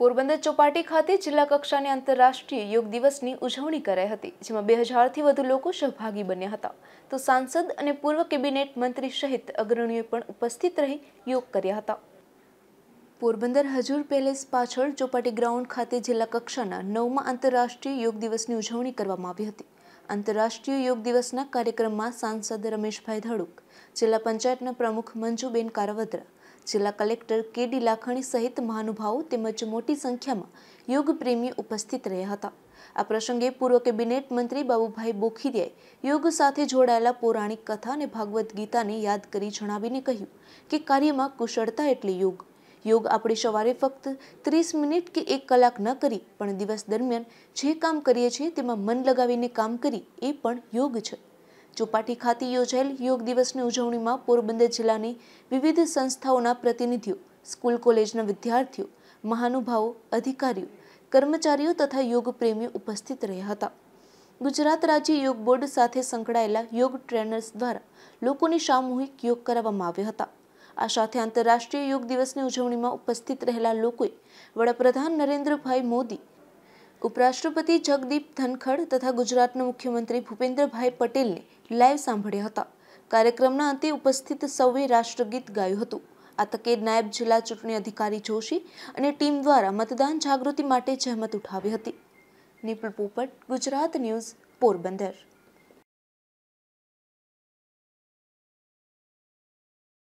પોરબંદર ચોપાટી ખાતે જિલ્લા કક્ષાની આંતરરાષ્ટ્રીય યોગ દિવસની ઉજવણી કરાઈ હતી જેમાં બે હજારથી વધુ લોકો સહભાગી બન્યા હતા તો સાંસદ અને પૂર્વ કેબિનેટ મંત્રી સહિત અગ્રણીઓએ પણ ઉપસ્થિત રહી યોગ કર્યા હતા પોરબંદર હજુર પેલેસ પાછળ ચોપાટી ગ્રાઉન્ડ ખાતે જિલ્લા કક્ષાના નવમા આંતરરાષ્ટ્રીય યોગ દિવસની ઉજવણી કરવામાં આવી હતી આંતરરાષ્ટ્રીય યોગ દિવસના કાર્યક્રમમાં સાંસદ રમેશભાઈ ધડુક જિલ્લા પંચાયતના પ્રમુખ મંજુબેન કારવદ્રા જિલ્લા કલેક્ટર કે ડી લાખણી સહિત મહાનુભાવો તેમજ મોટી સંખ્યામાં યોગ યોગપ્રેમીઓ ઉપસ્થિત રહ્યા હતા આ પ્રસંગે પૂર્વ કેબિનેટ મંત્રી બાબુભાઈ બોખીરિયાએ યોગ સાથે જોડાયેલા પૌરાણિક કથા અને ભાગવત ગીતાને યાદ કરી જણાવીને કહ્યું કે કાર્યમાં કુશળતા એટલે યોગ યોગ આપણે સવારે ફક્ત ત્રીસ મિનિટ કે એક કલાક ન કરી પણ દિવસ દરમિયાન જે કામ કરીએ છીએ તેમાં મન લગાવીને કામ કરી એ પણ યોગ છે ચોપાટી ખાતે યોજાયેલ યોગ દિવસની ઉજવણીમાં પોરબંદર જિલ્લાની વિવિધ સંસ્થાઓના પ્રતિનિધિઓ સ્કૂલ કોલેજના વિદ્યાર્થીઓ મહાનુભાવો અધિકારીઓ કર્મચારીઓ તથા યોગ પ્રેમીઓ ઉપસ્થિત રહ્યા હતા ગુજરાત રાજ્ય યોગ બોર્ડ સાથે સંકળાયેલા યોગ ટ્રેનર્સ દ્વારા લોકોને સામૂહિક યોગ કરાવવામાં આવ્યા હતા આ સાથે આંતરરાષ્ટ્રીય યોગ દિવસની ઉજવણીમાં ઉપસ્થિત રહેલા લોકોએ વડાપ્રધાન નરેન્દ્રભાઈ મોદી ઉપરાષ્ટ્રપતિ જગદીપ ધનખડ તથા ગુજરાતના મુખ્યમંત્રી ભૂપેન્દ્રભાઈ પટેલને લાઈવ સાંભળ્યા હતા કાર્યક્રમના અંતે ઉપસ્થિત સૌએ રાષ્ટ્રગીત ગાયું હતું આ તકે નાયબ જિલ્લા ચૂંટણી અધિકારી જોશી અને ટીમ દ્વારા મતદાન જાગૃતિ માટે જહેમત ઉઠાવી હતી નિપુલ પોપટ ગુજરાત ન્યૂઝ પોરબંદર